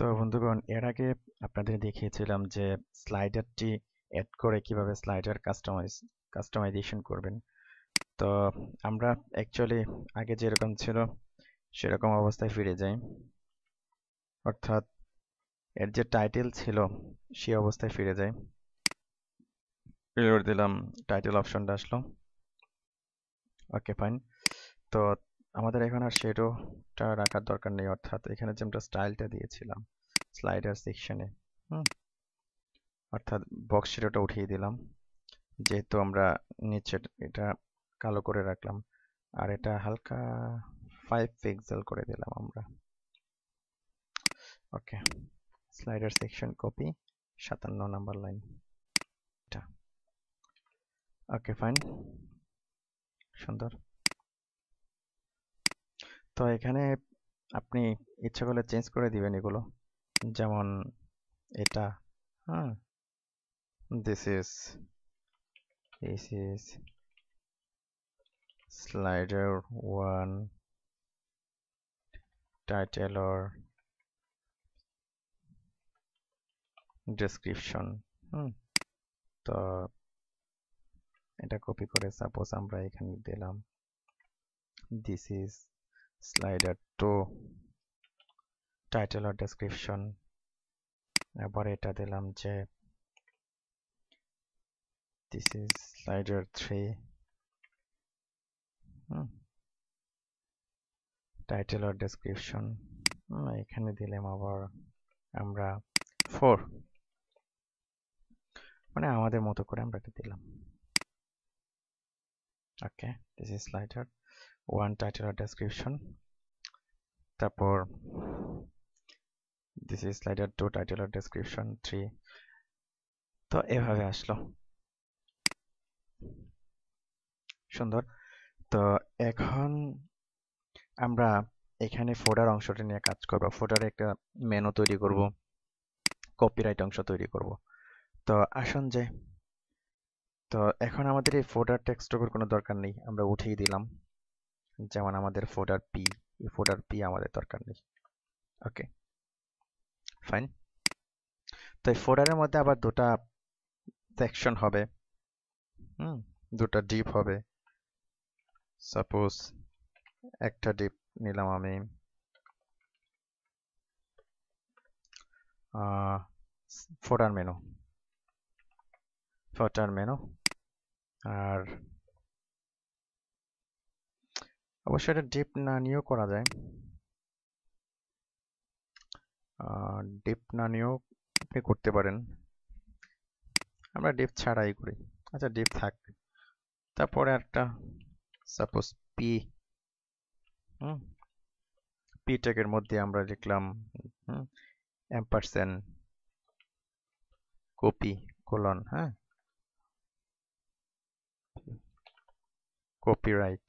তো বন্ধুগণ এর আগে আপনাদের দেখিয়েছিলাম যে স্লাইডারটি অ্যাড করে কিভাবে স্লাইডার কাস্টমাইজ কাস্টমাইজেশন করবেন তো আমরা অ্যাকচুয়ালি আগে যেরকম ছিল সেরকম অবস্থায় ফিরে যাই অর্থাৎ এর যে টাইটেল ছিল সেই অবস্থায় ফিরে যাই ফিরে দিলাম টাইটেল অপশনটা আসলো ওকে ফাইন তো আমাদের এখন আর সেটোটা রাখার দরকার নেই অর্থাৎ এখানে যে আমরা স্টাইলটা দিয়েছিলাম স্লাইডার সেকশনে হুম অর্থাৎ বক্স শিরোটা উঠিয়ে দিলাম যেহেতু আমরা নিচের এটা কালো করে রাখলাম আর এটা হালকা ফাইভ পিক্সেল করে দিলাম আমরা ওকে স্লাইডার সেকশন কপি সাতান্ন নাম্বার লাইন এটা ওকে ফাইন সুন্দর তো এখানে আপনি ইচ্ছা করলে চেঞ্জ করে দিবেন এগুলো যেমন এটা হ্যাঁ this is this is slider one টাইটেলর or description হুম তো এটা কপি করে সাপোজ আমরা এখানে দিলাম this is slider two title আর ডেসক্রিপশন আবার এটা দিলাম যে দিস ইজ স্লাইডার 3 টাইটেল আর ডেসক্রিপশন এখানে দিলাম আবার আমরা 4 মানে আমাদের মতো করে আমরা এটা দিলাম okay this is slider one title আর ডেসক্রিপশন তারপর this is slider two title or description three তো এভাবে আসলো সুন্দর তো এখন আমরা এখানে ফোডার অংশটা নিয়ে কাজ করব ফোডারে একটা মেনু তৈরি করব কপিরাইট অংশ তৈরি করব তো আসুন যে তো এখন আমাদের এই ফোডার টেক্সটুকুর কোনো দরকার নেই আমরা উঠেই দিলাম যেমন আমাদের ফোডার পি এই ফোডার পি আমাদের দরকার নেই ওকে ফাইন তো এই ফোল্ডারের মধ্যে আবার দুটা সেকশন হবে হুম দুটা ডিপ হবে সাপোজ একটা ডিপ নিলাম আমি ফোটার মেনু ফোটার মেনু আর অবশ্যই এটা ডিপ না নিয়েও করা যায় ডেপ না নিয়েও আপনি করতে পারেন আমরা ডেপ ছাড়াই করি আচ্ছা ডেপ থাক তারপরে একটা সাপোজ পি হুম পি ট্যাগের মধ্যে আমরা লিখলাম অ্যাম্পারসেন কপি কোলন হ্যাঁ কপিরাইট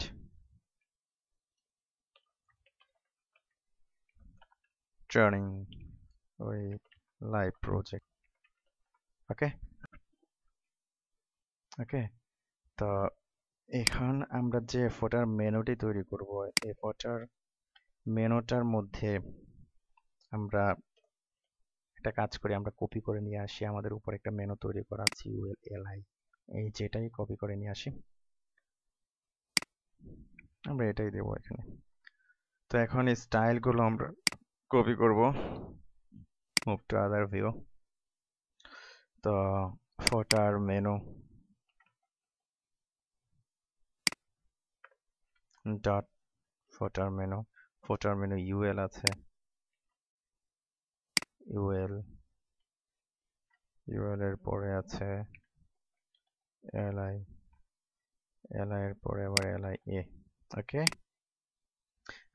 ট্রেনিং ওই লাইভ প্রজেক্ট ওকে ওকে তো এখন আমরা যে ফোটার মেনুটি তৈরি করব এই ফোটার মেনুটার মধ্যে আমরা একটা কাজ করি আমরা কপি করে নিয়ে আসি আমাদের উপর একটা মেনু তৈরি করা আছে এল আই এই যেটাই কপি করে নিয়ে আসি আমরা এটাই দেব এখানে তো এখন এই স্টাইলগুলো আমরা কপি করব move to other view the footer menu dot footer menu footer menu ul আছে ul ul এর পরে আছে li li এর পরে আবার li a ওকে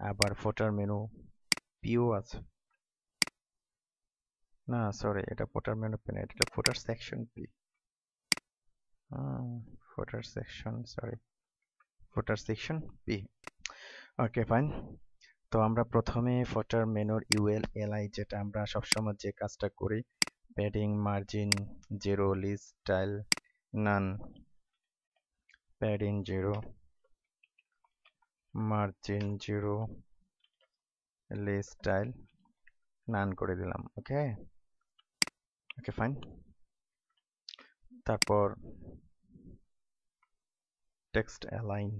আবার ফোটার মেনু পিও আছে না সরি এটা ফোটার মেনু পেন এটা footer section p footer section sorry footer section p okay fine তো আমরা প্রথমে ফোটার মেনুর ইউএল এলআই যেটা আমরা সবসময় যে কাজটা করি padding margin zero list style none padding zero margin zero list style none করে দিলাম ওকে ওকে ফাইন তারপর টেক্সট অ্যালাইন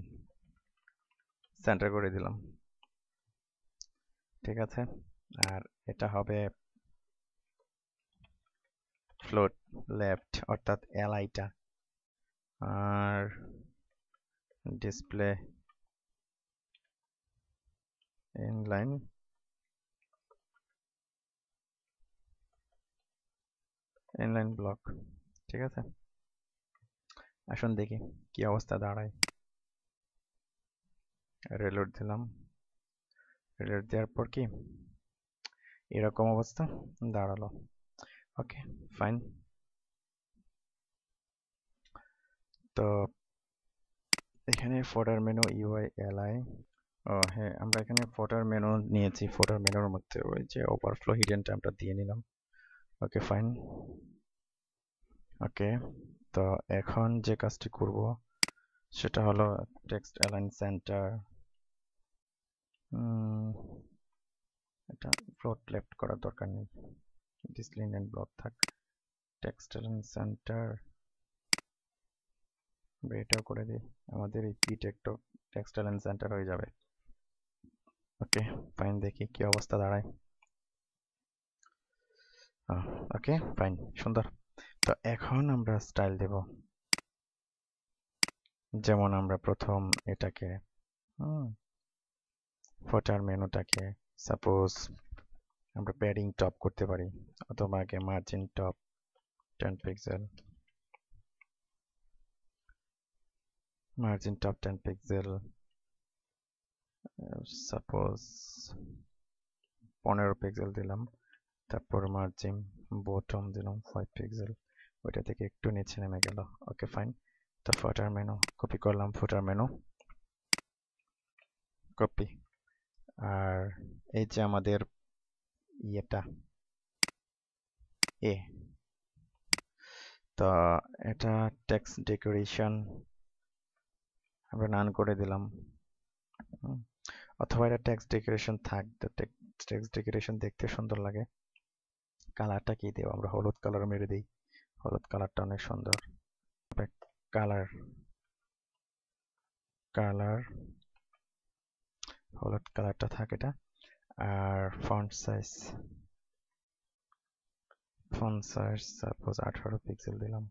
সেন্টার করে দিলাম ঠিক আছে আর এটা হবে ফ্লোট লেফট অর্থাৎ টা আর ডিসপ্লে ইনলাইন ইনলাইন ব্লক ঠিক আছে আসুন দেখি কি অবস্থা দাঁড়ায় রেলোড দিলাম রেলোড দেওয়ার পর কি এরকম অবস্থা দাঁড়ালো ওকে ফাইন তো এখানে ফোটার মেনু ইউআই এলআই ও হ্যাঁ আমরা এখানে ফোটার মেনু নিয়েছি ফোটার মেনুর মধ্যে ওই যে ওভারফ্লো হিডেনটা আমরা দিয়ে নিলাম ওকে ফাইন ওকে তো এখন যে কাজটি করব সেটা হলো টেক্সট অ্যালাইন সেন্টার এটা ফ্লোট লেফট করার দরকার নেই ডিসলিন অ্যান্ড ব্লক থাক টেক্সট অ্যালাইন সেন্টার এটাও করে দিই আমাদের এই পি টেক্সট অ্যালাইন সেন্টার হয়ে যাবে ওকে ফাইন দেখি কি অবস্থা দাঁড়ায় ওকে ফাইন সুন্দর তো এখন আমরা স্টাইল দেব যেমন আমরা প্রথম এটাকে ফোটার মেনুটাকে সাপোজ আমরা প্যাডিং টপ করতে পারি অথবা আগে margin top ten pixel margin top ten pixel suppose পনেরো পিক্সেল দিলাম তারপর মার্জিন বটম দিলাম ফাইভ পিক্সেল ওইটা থেকে একটু নিচে নেমে গেল ওকে ফাইন তো ফোটার মেনু কপি করলাম ফোটার মেনু কপি আর এই যে আমাদের ইয়েটা এ তো এটা ট্যাক্স ডেকোরেশন আমরা নান করে দিলাম অথবা এটা ট্যাক্স ডেকোরেশন থাকতো ট্যাক্স ডেকোরেশন দেখতে সুন্দর লাগে কালারটা কি দেব আমরা হলুদ কালার মেরে দিই হলুদ কালারটা অনেক সুন্দর কালার কালার হলুদ কালারটা থাকে এটা আর font size font size suppose আঠারো পিক্সেল দিলাম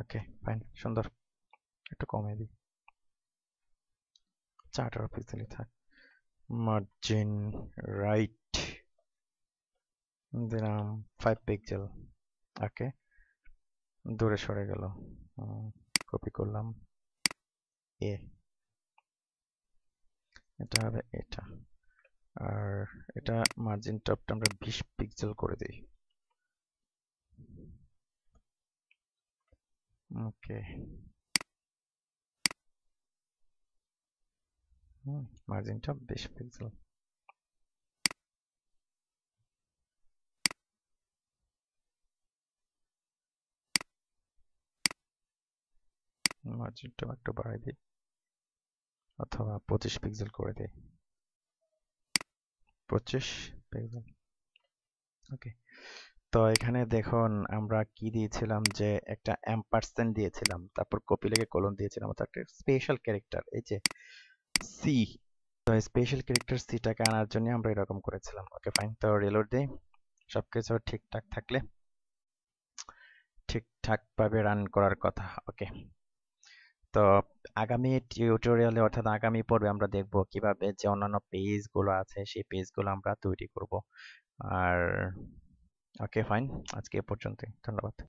ওকে ফাইন সুন্দর একটু কমে দিই আচ্ছা আঠারো পিক্সেলই থাক মার্জিন রাইট দিলাম ফাইভ পিক্সেল ওকে দূরে সরে গেল কপি করলাম এ এটা হবে এটা আর এটা মার্জিন টপটা আমরা বিশ পিক্সেল করে দিই ওকে মার্জিন টপ বিশ পিক্সেল মার্জিনটাও একটু বাড়িয়ে দিই অথবা পঁচিশ পিক্সেল করে দিই পঁচিশ পিক্সেল ওকে তো এখানে দেখুন আমরা কি দিয়েছিলাম যে একটা অ্যাম্পারসেন্ট দিয়েছিলাম তারপর কপি লেগে কলন দিয়েছিলাম অর্থাৎ একটা স্পেশাল ক্যারেক্টার এই যে সি তো স্পেশাল ক্যারেক্টার সিটাকে আনার জন্য আমরা এরকম করেছিলাম ওকে ফাইন তো রিলোড দিই সবকিছু ঠিকঠাক থাকলে ঠিকঠাকভাবে রান করার কথা ওকে তো আগামী টিউটোরিয়ালে অর্থাৎ আগামী পর্বে আমরা দেখব কিভাবে যে অন্যান্য পেজগুলো আছে সেই পেজগুলো আমরা তৈরি করব আর ওকে ফাইন আজকে এ পর্যন্তই ধন্যবাদ